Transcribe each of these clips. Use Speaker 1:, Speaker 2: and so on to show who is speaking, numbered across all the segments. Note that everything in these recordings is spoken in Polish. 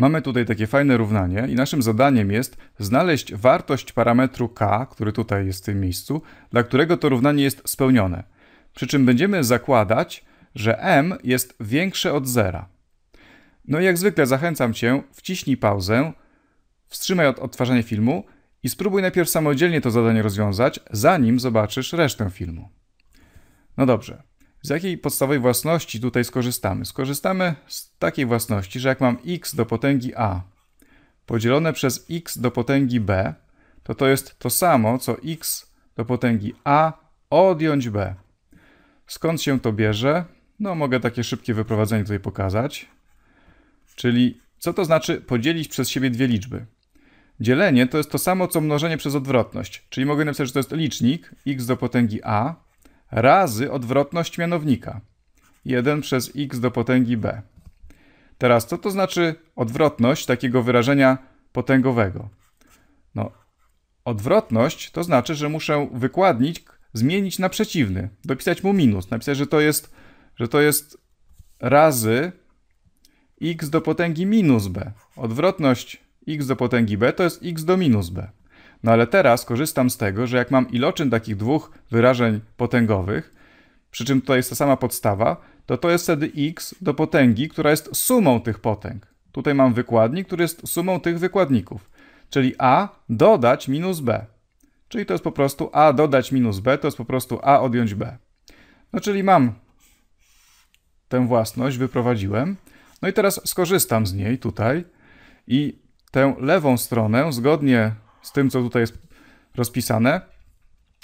Speaker 1: Mamy tutaj takie fajne równanie i naszym zadaniem jest znaleźć wartość parametru k, który tutaj jest w tym miejscu, dla którego to równanie jest spełnione. Przy czym będziemy zakładać, że m jest większe od zera. No i jak zwykle zachęcam Cię, wciśnij pauzę, wstrzymaj od odtwarzania filmu i spróbuj najpierw samodzielnie to zadanie rozwiązać, zanim zobaczysz resztę filmu. No dobrze, z jakiej podstawowej własności tutaj skorzystamy? Skorzystamy z takiej własności, że jak mam x do potęgi a podzielone przez x do potęgi b, to to jest to samo, co x do potęgi a odjąć b. Skąd się to bierze? No, mogę takie szybkie wyprowadzenie tutaj pokazać. Czyli co to znaczy podzielić przez siebie dwie liczby? Dzielenie to jest to samo, co mnożenie przez odwrotność. Czyli mogę napisać, że to jest licznik x do potęgi a razy odwrotność mianownika. 1 przez x do potęgi b. Teraz, co to znaczy odwrotność takiego wyrażenia potęgowego? No, odwrotność to znaczy, że muszę wykładnik zmienić na przeciwny, dopisać mu minus, napisać, że to jest, że to jest razy x do potęgi minus b. Odwrotność x do potęgi b to jest x do minus b. No ale teraz korzystam z tego, że jak mam iloczyn takich dwóch wyrażeń potęgowych, przy czym tutaj jest ta sama podstawa, to to jest wtedy x do potęgi, która jest sumą tych potęg. Tutaj mam wykładnik, który jest sumą tych wykładników, czyli a dodać minus b. Czyli to jest po prostu a dodać minus b, to jest po prostu a odjąć b. No czyli mam tę własność, wyprowadziłem. No i teraz skorzystam z niej tutaj i tę lewą stronę, zgodnie z tym, co tutaj jest rozpisane,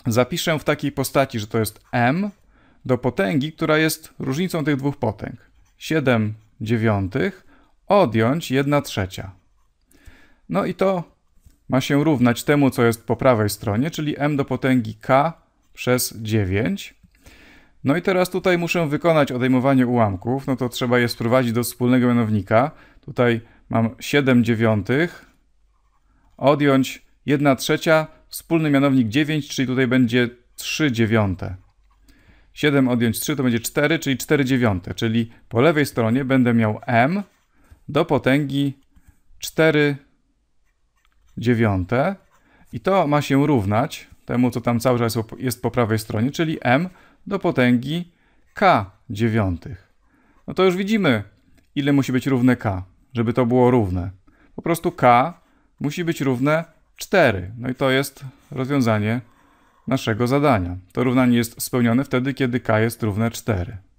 Speaker 1: zapiszę w takiej postaci, że to jest m do potęgi, która jest różnicą tych dwóch potęg. 7 dziewiątych odjąć 1 trzecia. No i to ma się równać temu, co jest po prawej stronie, czyli m do potęgi k przez 9. No i teraz tutaj muszę wykonać odejmowanie ułamków, no to trzeba je sprowadzić do wspólnego mianownika. Tutaj mam 7 dziewiątych odjąć 1 trzecia, wspólny mianownik 9, czyli tutaj będzie 3 dziewiąte. 7 odjąć 3 to będzie 4, czyli 4 dziewiąte, czyli po lewej stronie będę miał m do potęgi 4 dziewiąte i to ma się równać temu, co tam cały czas jest po prawej stronie, czyli m do potęgi k dziewiątych. No to już widzimy, ile musi być równe k, żeby to było równe. Po prostu k musi być równe 4. No i to jest rozwiązanie naszego zadania. To równanie jest spełnione wtedy, kiedy k jest równe 4.